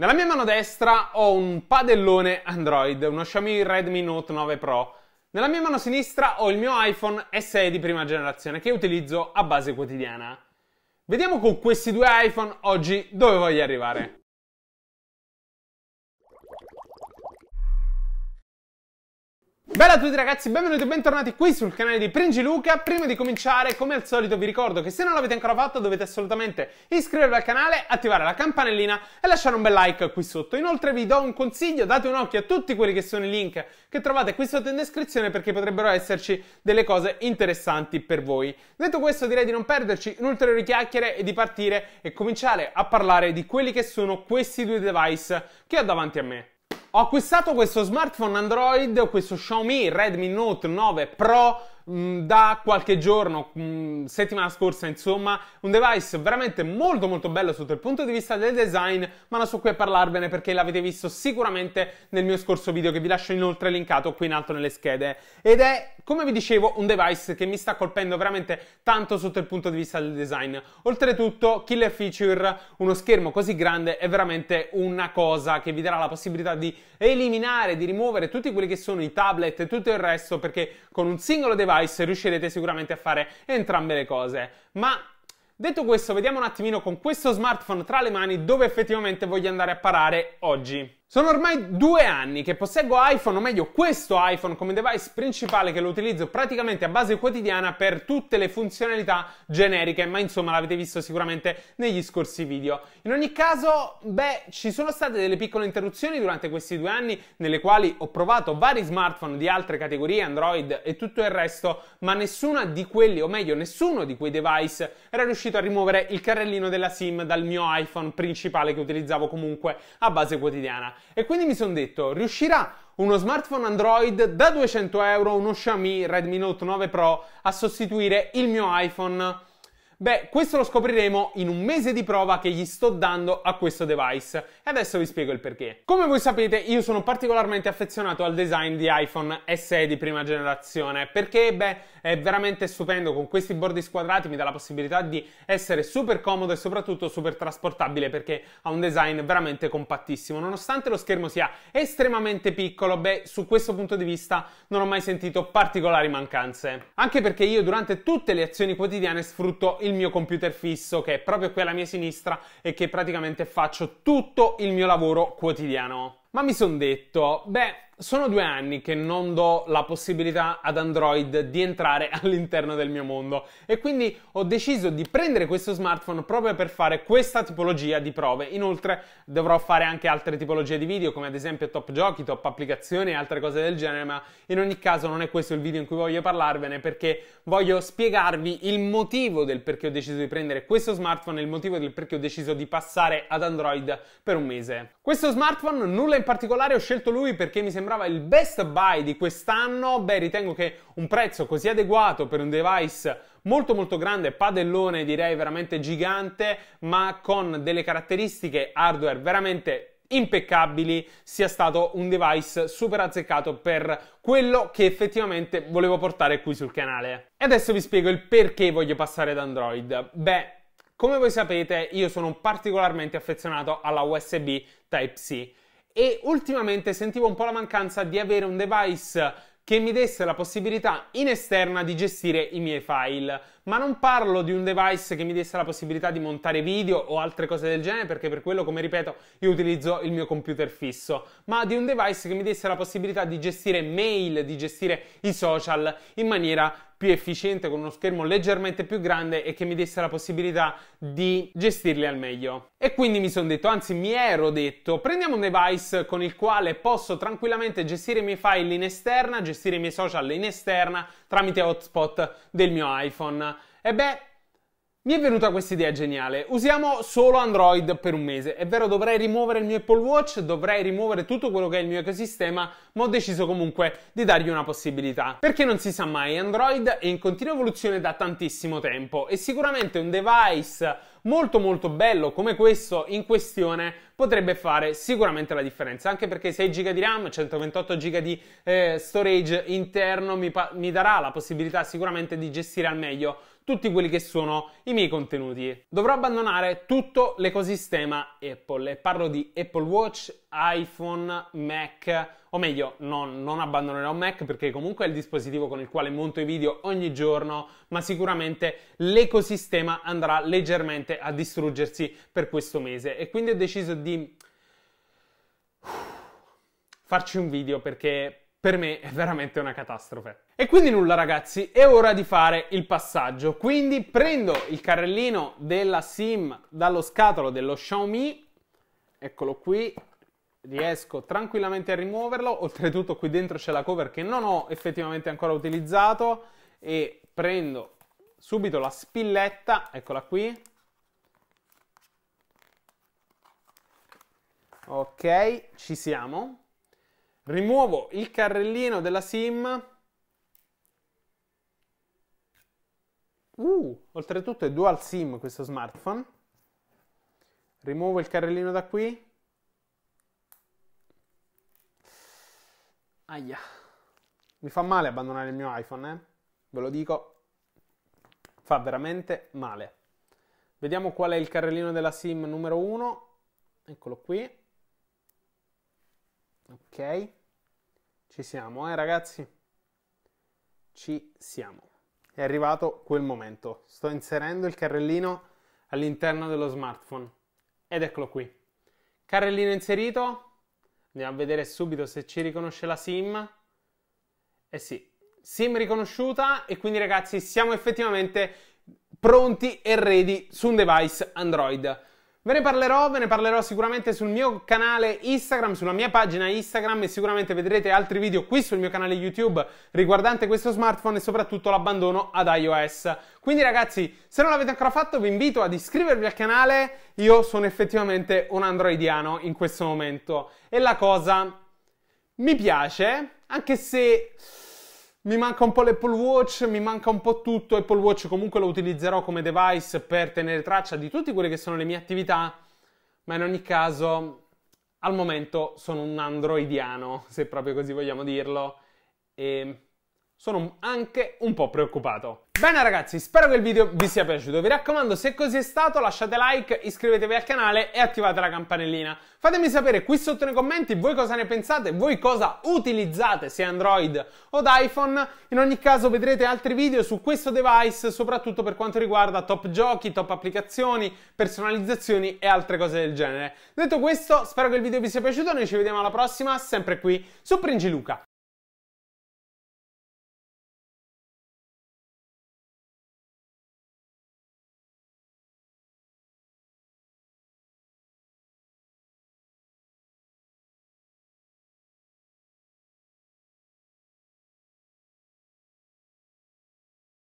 Nella mia mano destra ho un padellone Android, uno Xiaomi Redmi Note 9 Pro. Nella mia mano sinistra ho il mio iPhone SE di prima generazione che utilizzo a base quotidiana. Vediamo con questi due iPhone oggi dove voglio arrivare. Bella a tutti ragazzi, benvenuti e bentornati qui sul canale di Pringi Luca. Prima di cominciare, come al solito, vi ricordo che se non l'avete ancora fatto dovete assolutamente iscrivervi al canale, attivare la campanellina e lasciare un bel like qui sotto. Inoltre vi do un consiglio, date un occhio a tutti quelli che sono i link che trovate qui sotto in descrizione perché potrebbero esserci delle cose interessanti per voi. Detto questo direi di non perderci in ulteriori chiacchiere e di partire e cominciare a parlare di quelli che sono questi due device che ho davanti a me. Ho acquistato questo smartphone Android, questo Xiaomi Redmi Note 9 Pro Mm, da qualche giorno, mm, settimana scorsa insomma, un device veramente molto molto bello sotto il punto di vista del design, ma non so qui a parlarvene perché l'avete visto sicuramente nel mio scorso video che vi lascio inoltre linkato qui in alto nelle schede. Ed è, come vi dicevo, un device che mi sta colpendo veramente tanto sotto il punto di vista del design. Oltretutto, killer feature, uno schermo così grande è veramente una cosa che vi darà la possibilità di eliminare, di rimuovere tutti quelli che sono i tablet e tutto il resto perché con un singolo device device riuscirete sicuramente a fare entrambe le cose. Ma detto questo, vediamo un attimino con questo smartphone tra le mani dove effettivamente voglio andare a parare oggi. Sono ormai due anni che posseggo iPhone, o meglio questo iPhone, come device principale che lo utilizzo praticamente a base quotidiana per tutte le funzionalità generiche, ma insomma l'avete visto sicuramente negli scorsi video. In ogni caso, beh, ci sono state delle piccole interruzioni durante questi due anni nelle quali ho provato vari smartphone di altre categorie, Android e tutto il resto, ma nessuna di quelli, o meglio nessuno di quei device era riuscito a rimuovere il carrellino della SIM dal mio iPhone principale che utilizzavo comunque a base quotidiana e quindi mi sono detto, riuscirà uno smartphone Android da 200 euro, uno Xiaomi Redmi Note 9 Pro a sostituire il mio iPhone Beh, questo lo scopriremo in un mese di prova che gli sto dando a questo device e adesso vi spiego il perché. Come voi sapete io sono particolarmente affezionato al design di iPhone SE di prima generazione perché beh è veramente stupendo con questi bordi squadrati mi dà la possibilità di essere super comodo e soprattutto super trasportabile perché ha un design veramente compattissimo. Nonostante lo schermo sia estremamente piccolo, beh su questo punto di vista non ho mai sentito particolari mancanze. Anche perché io durante tutte le azioni quotidiane sfrutto il il mio computer fisso che è proprio qui alla mia sinistra e che praticamente faccio tutto il mio lavoro quotidiano. Ma mi sono detto, beh, sono due anni che non do la possibilità ad Android di entrare all'interno del mio mondo e quindi ho deciso di prendere questo smartphone proprio per fare questa tipologia di prove. Inoltre dovrò fare anche altre tipologie di video come ad esempio top giochi, top applicazioni e altre cose del genere, ma in ogni caso non è questo il video in cui voglio parlarvene perché voglio spiegarvi il motivo del perché ho deciso di prendere questo smartphone e il motivo del perché ho deciso di passare ad Android per un mese. Questo smartphone nulla in particolare ho scelto lui perché mi sembrava il best buy di quest'anno. Beh, ritengo che un prezzo così adeguato per un device molto molto grande, padellone direi veramente gigante, ma con delle caratteristiche hardware veramente impeccabili sia stato un device super azzeccato per quello che effettivamente volevo portare qui sul canale. E adesso vi spiego il perché voglio passare ad Android. Beh, come voi sapete io sono particolarmente affezionato alla USB Type-C e ultimamente sentivo un po' la mancanza di avere un device che mi desse la possibilità in esterna di gestire i miei file. Ma non parlo di un device che mi desse la possibilità di montare video o altre cose del genere, perché per quello, come ripeto, io utilizzo il mio computer fisso, ma di un device che mi desse la possibilità di gestire mail, di gestire i social in maniera più efficiente, con uno schermo leggermente più grande e che mi desse la possibilità di gestirli al meglio. E quindi mi sono detto, anzi mi ero detto, prendiamo un device con il quale posso tranquillamente gestire i miei file in esterna, gestire i miei social in esterna tramite hotspot del mio iPhone. E beh, mi è venuta questa idea geniale. Usiamo solo Android per un mese. È vero, dovrei rimuovere il mio Apple Watch, dovrei rimuovere tutto quello che è il mio ecosistema, ma ho deciso comunque di dargli una possibilità. Perché non si sa mai, Android è in continua evoluzione da tantissimo tempo e sicuramente un device molto molto bello come questo in questione potrebbe fare sicuramente la differenza anche perché 6 GB di RAM 128 GB di eh, storage interno mi, mi darà la possibilità sicuramente di gestire al meglio tutti quelli che sono i miei contenuti. Dovrò abbandonare tutto l'ecosistema Apple e parlo di Apple Watch, iPhone, Mac, o meglio, non, non abbandonerò Mac perché comunque è il dispositivo con il quale monto i video ogni giorno, ma sicuramente l'ecosistema andrà leggermente a distruggersi per questo mese e quindi ho deciso di farci un video perché per me è veramente una catastrofe. E quindi nulla ragazzi, è ora di fare il passaggio. Quindi prendo il carrellino della SIM dallo scatolo dello Xiaomi, eccolo qui, riesco tranquillamente a rimuoverlo, oltretutto qui dentro c'è la cover che non ho effettivamente ancora utilizzato e prendo subito la spilletta, eccola qui. Ok, ci siamo rimuovo il carrellino della sim. Uh, oltretutto è dual sim questo smartphone. Rimuovo il carrellino da qui. Aia. Mi fa male abbandonare il mio iPhone, eh? Ve lo dico. Fa veramente male. Vediamo qual è il carrellino della SIM numero 1. Eccolo qui. Ok. Ci siamo, eh ragazzi? Ci siamo. È arrivato quel momento. Sto inserendo il carrellino all'interno dello smartphone. Ed eccolo qui. Carrellino inserito. Andiamo a vedere subito se ci riconosce la SIM. Eh sì, SIM riconosciuta e quindi ragazzi siamo effettivamente pronti e ready su un device Android. Ve ne parlerò, ve ne parlerò sicuramente sul mio canale Instagram, sulla mia pagina Instagram e sicuramente vedrete altri video qui sul mio canale YouTube riguardante questo smartphone e soprattutto l'abbandono ad iOS. Quindi ragazzi, se non l'avete ancora fatto vi invito ad iscrivervi al canale, io sono effettivamente un androidiano in questo momento e la cosa mi piace, anche se mi manca un po' l'Apple Watch, mi manca un po' tutto. Apple Watch comunque lo utilizzerò come device per tenere traccia di tutte quelle che sono le mie attività, ma in ogni caso al momento sono un androidiano, se proprio così vogliamo dirlo. E sono anche un po' preoccupato. Bene ragazzi, spero che il video vi sia piaciuto. Vi raccomando, se così è stato, lasciate like, iscrivetevi al canale e attivate la campanellina. Fatemi sapere qui sotto nei commenti voi cosa ne pensate, voi cosa utilizzate, se Android o iPhone. In ogni caso vedrete altri video su questo device, soprattutto per quanto riguarda top giochi, top applicazioni, personalizzazioni e altre cose del genere. Detto questo, spero che il video vi sia piaciuto, noi ci vediamo alla prossima, sempre qui su Pringiluca.